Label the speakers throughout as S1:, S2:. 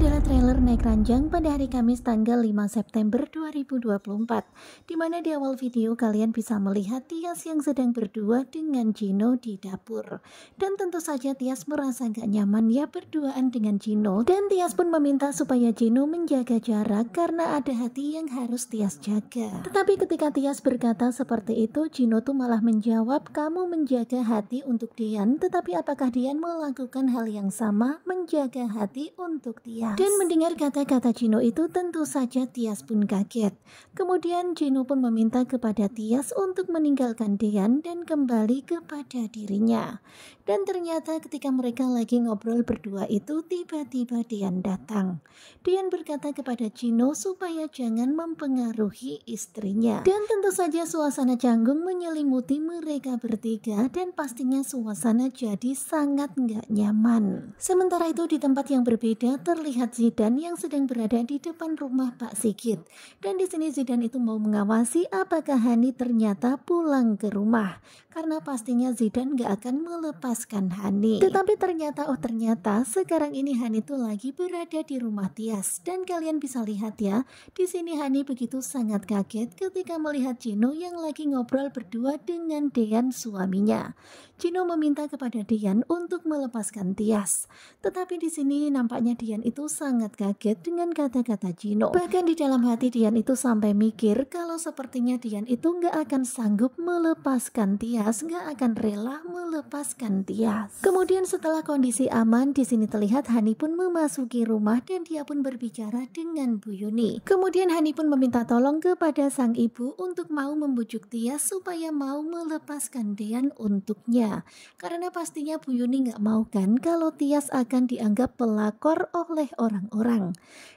S1: adalah trailer naik ranjang pada hari Kamis tanggal 5 September 2024, di mana di awal video kalian bisa melihat Tias yang sedang berdua dengan Gino di dapur. Dan tentu saja Tias merasa gak nyaman ya berduaan dengan Gino, dan Tias pun meminta supaya Gino menjaga jarak karena ada hati yang harus Tias jaga. Tetapi ketika Tias berkata seperti itu, Gino tuh malah menjawab, kamu menjaga hati untuk Dian, tetapi apakah Dian melakukan hal yang sama menjaga hati untuk Tias? Dan mendengar kata-kata Jino itu tentu saja Tias pun kaget. Kemudian Jino pun meminta kepada Tias untuk meninggalkan Dean dan kembali kepada dirinya. Dan ternyata ketika mereka lagi ngobrol berdua itu tiba-tiba Dean datang. Dean berkata kepada Jino supaya jangan mempengaruhi istrinya. Dan tentu saja suasana canggung menyelimuti mereka bertiga dan pastinya suasana jadi sangat nggak nyaman. Sementara itu di tempat yang berbeda terlihat melihat Zidan yang sedang berada di depan rumah Pak Sigit. Dan di sini Zidan itu mau mengawasi apakah Hani ternyata pulang ke rumah. Karena pastinya Zidan gak akan melepaskan Hani. Tetapi ternyata, oh ternyata sekarang ini Hani itu lagi berada di rumah Tias. Dan kalian bisa lihat ya, di sini Hani begitu sangat kaget ketika melihat Jino yang lagi ngobrol berdua dengan Dean suaminya. Jino meminta kepada Dean untuk melepaskan Tias. Tetapi di sini nampaknya Dian itu itu sangat kaget dengan kata-kata Jino. Bahkan di dalam hati Dian itu sampai mikir kalau sepertinya Dian itu nggak akan sanggup melepaskan Tias, nggak akan rela melepaskan Tias. Kemudian setelah kondisi aman, di sini terlihat Hani pun memasuki rumah dan dia pun berbicara dengan Bu Yuni. Kemudian Hani pun meminta tolong kepada sang ibu untuk mau membujuk Tias supaya mau melepaskan Dian untuknya. Karena pastinya Bu Yuni nggak mau kan kalau Tias akan dianggap pelakor oleh oleh orang-orang.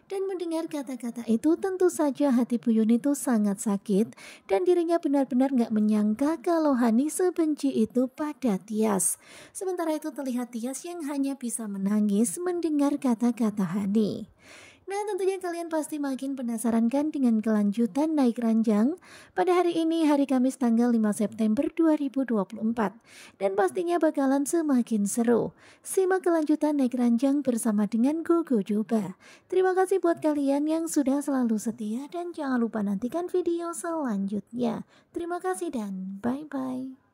S1: Dan mendengar kata-kata itu tentu saja hati Puyun itu sangat sakit dan dirinya benar-benar nggak menyangka kalau Hani sebenci itu pada Tias. Sementara itu terlihat Tias yang hanya bisa menangis mendengar kata-kata Hani. Nah tentunya kalian pasti makin penasaran kan dengan kelanjutan naik ranjang pada hari ini hari Kamis tanggal 5 September 2024 dan pastinya bakalan semakin seru. Simak kelanjutan naik ranjang bersama dengan Gogo Joba. Terima kasih buat kalian yang sudah selalu setia dan jangan lupa nantikan video selanjutnya. Terima kasih dan bye-bye.